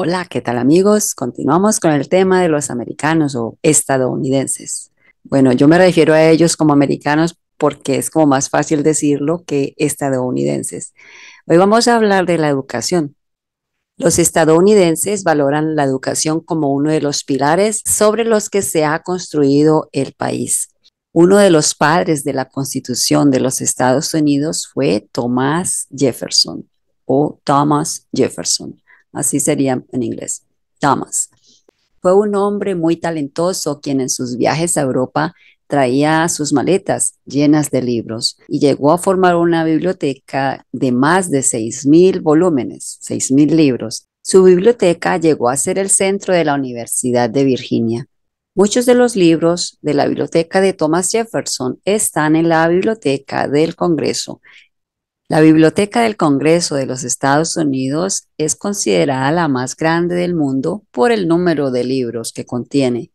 Hola, ¿qué tal amigos? Continuamos con el tema de los americanos o estadounidenses. Bueno, yo me refiero a ellos como americanos porque es como más fácil decirlo que estadounidenses. Hoy vamos a hablar de la educación. Los estadounidenses valoran la educación como uno de los pilares sobre los que se ha construido el país. Uno de los padres de la Constitución de los Estados Unidos fue Thomas Jefferson o Thomas Jefferson así sería en inglés, Thomas. Fue un hombre muy talentoso quien en sus viajes a Europa traía sus maletas llenas de libros y llegó a formar una biblioteca de más de 6.000 volúmenes, 6.000 libros. Su biblioteca llegó a ser el centro de la Universidad de Virginia. Muchos de los libros de la biblioteca de Thomas Jefferson están en la biblioteca del Congreso la Biblioteca del Congreso de los Estados Unidos es considerada la más grande del mundo por el número de libros que contiene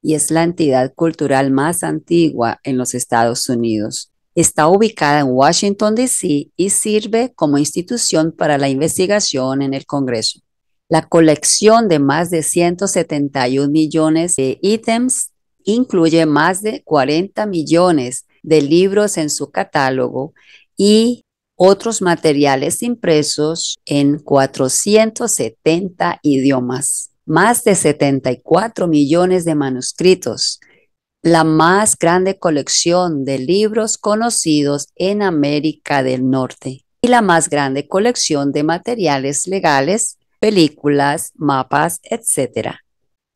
y es la entidad cultural más antigua en los Estados Unidos. Está ubicada en Washington, D.C. y sirve como institución para la investigación en el Congreso. La colección de más de 171 millones de ítems incluye más de 40 millones de libros en su catálogo y otros materiales impresos en 470 idiomas, más de 74 millones de manuscritos, la más grande colección de libros conocidos en América del Norte y la más grande colección de materiales legales, películas, mapas, etc.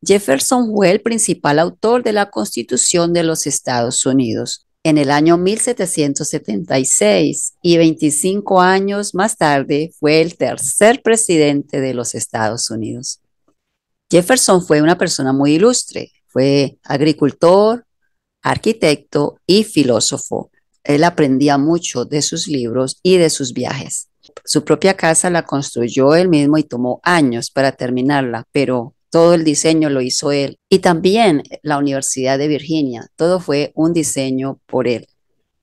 Jefferson fue el principal autor de la Constitución de los Estados Unidos, en el año 1776 y 25 años más tarde fue el tercer presidente de los Estados Unidos. Jefferson fue una persona muy ilustre, fue agricultor, arquitecto y filósofo. Él aprendía mucho de sus libros y de sus viajes. Su propia casa la construyó él mismo y tomó años para terminarla, pero todo el diseño lo hizo él. Y también la Universidad de Virginia. Todo fue un diseño por él.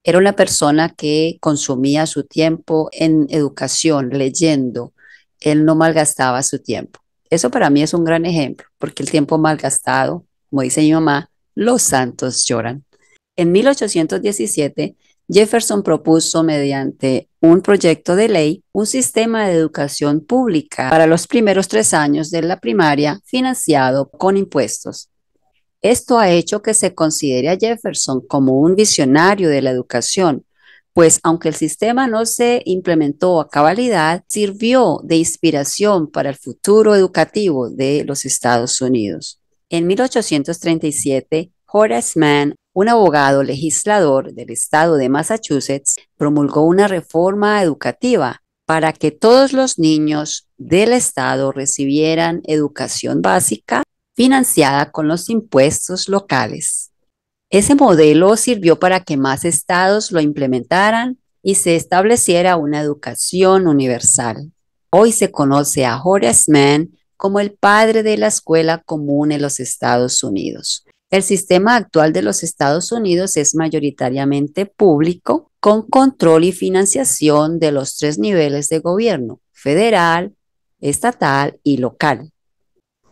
Era una persona que consumía su tiempo en educación, leyendo. Él no malgastaba su tiempo. Eso para mí es un gran ejemplo, porque el tiempo malgastado, como dice mi mamá, los santos lloran. En 1817, Jefferson propuso mediante un proyecto de ley un sistema de educación pública para los primeros tres años de la primaria financiado con impuestos. Esto ha hecho que se considere a Jefferson como un visionario de la educación, pues aunque el sistema no se implementó a cabalidad, sirvió de inspiración para el futuro educativo de los Estados Unidos. En 1837, Horace Mann un abogado legislador del estado de Massachusetts promulgó una reforma educativa para que todos los niños del estado recibieran educación básica financiada con los impuestos locales. Ese modelo sirvió para que más estados lo implementaran y se estableciera una educación universal. Hoy se conoce a Horace Mann como el padre de la escuela común en los Estados Unidos. El sistema actual de los Estados Unidos es mayoritariamente público, con control y financiación de los tres niveles de gobierno, federal, estatal y local.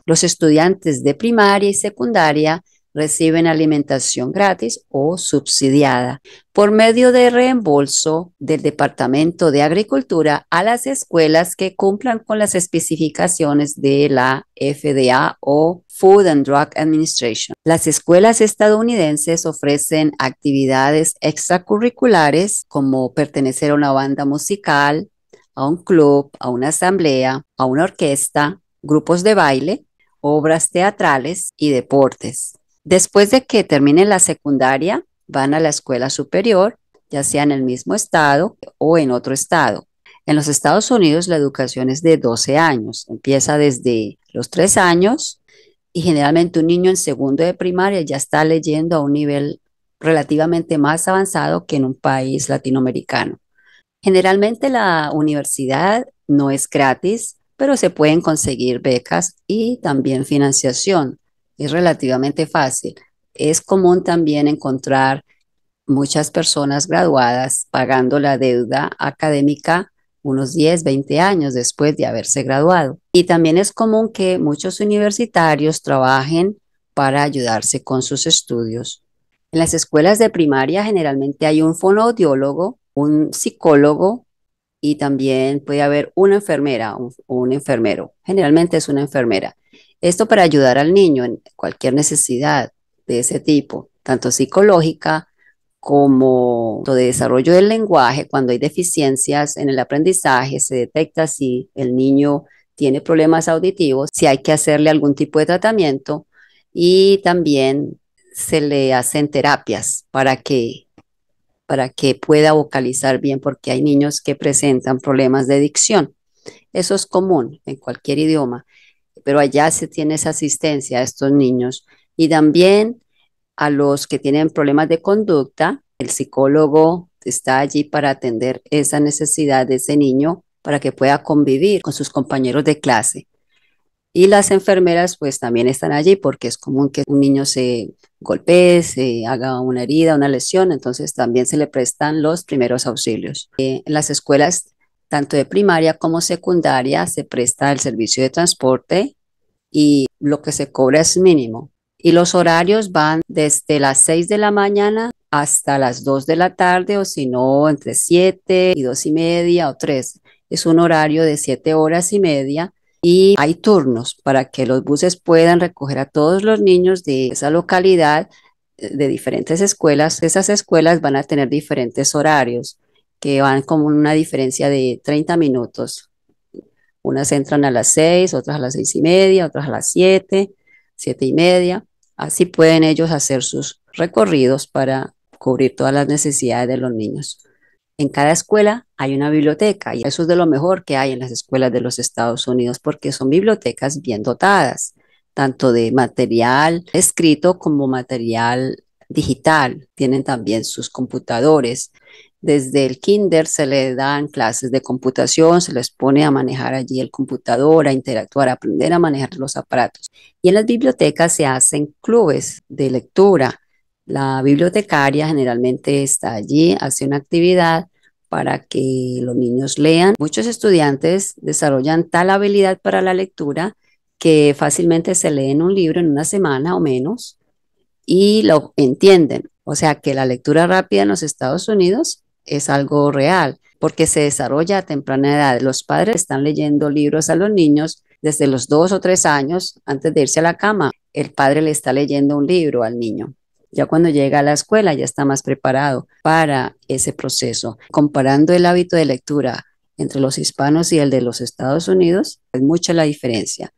Los estudiantes de primaria y secundaria reciben alimentación gratis o subsidiada por medio de reembolso del Departamento de Agricultura a las escuelas que cumplan con las especificaciones de la FDA o Food and Drug Administration. Las escuelas estadounidenses ofrecen actividades extracurriculares como pertenecer a una banda musical, a un club, a una asamblea, a una orquesta, grupos de baile, obras teatrales y deportes. Después de que terminen la secundaria, van a la escuela superior, ya sea en el mismo estado o en otro estado. En los Estados Unidos la educación es de 12 años, empieza desde los 3 años y generalmente un niño en segundo de primaria ya está leyendo a un nivel relativamente más avanzado que en un país latinoamericano. Generalmente la universidad no es gratis, pero se pueden conseguir becas y también financiación es relativamente fácil. Es común también encontrar muchas personas graduadas pagando la deuda académica unos 10, 20 años después de haberse graduado. Y también es común que muchos universitarios trabajen para ayudarse con sus estudios. En las escuelas de primaria generalmente hay un fonoaudiólogo, un psicólogo y también puede haber una enfermera, o un enfermero. Generalmente es una enfermera. Esto para ayudar al niño en cualquier necesidad de ese tipo, tanto psicológica como de desarrollo del lenguaje. Cuando hay deficiencias en el aprendizaje, se detecta si el niño tiene problemas auditivos, si hay que hacerle algún tipo de tratamiento y también se le hacen terapias para que para que pueda vocalizar bien, porque hay niños que presentan problemas de dicción. Eso es común en cualquier idioma pero allá se tiene esa asistencia a estos niños. Y también a los que tienen problemas de conducta, el psicólogo está allí para atender esa necesidad de ese niño para que pueda convivir con sus compañeros de clase. Y las enfermeras pues también están allí porque es común que un niño se golpee, se haga una herida, una lesión, entonces también se le prestan los primeros auxilios. Eh, en las escuelas, tanto de primaria como secundaria, se presta el servicio de transporte y lo que se cobra es mínimo. Y los horarios van desde las 6 de la mañana hasta las 2 de la tarde o si no, entre 7 y 2 y media o 3. Es un horario de 7 horas y media y hay turnos para que los buses puedan recoger a todos los niños de esa localidad, eh, de diferentes escuelas. Esas escuelas van a tener diferentes horarios que van como una diferencia de 30 minutos unas entran a las seis, otras a las seis y media, otras a las siete, siete y media. Así pueden ellos hacer sus recorridos para cubrir todas las necesidades de los niños. En cada escuela hay una biblioteca y eso es de lo mejor que hay en las escuelas de los Estados Unidos porque son bibliotecas bien dotadas, tanto de material escrito como material digital. Tienen también sus computadores desde el kinder se le dan clases de computación, se les pone a manejar allí el computador, a interactuar, a aprender a manejar los aparatos. Y en las bibliotecas se hacen clubes de lectura. La bibliotecaria generalmente está allí, hace una actividad para que los niños lean. Muchos estudiantes desarrollan tal habilidad para la lectura que fácilmente se leen un libro en una semana o menos y lo entienden. O sea que la lectura rápida en los Estados Unidos es algo real, porque se desarrolla a temprana edad. Los padres están leyendo libros a los niños desde los dos o tres años antes de irse a la cama. El padre le está leyendo un libro al niño. Ya cuando llega a la escuela ya está más preparado para ese proceso. Comparando el hábito de lectura entre los hispanos y el de los Estados Unidos, es mucha la diferencia.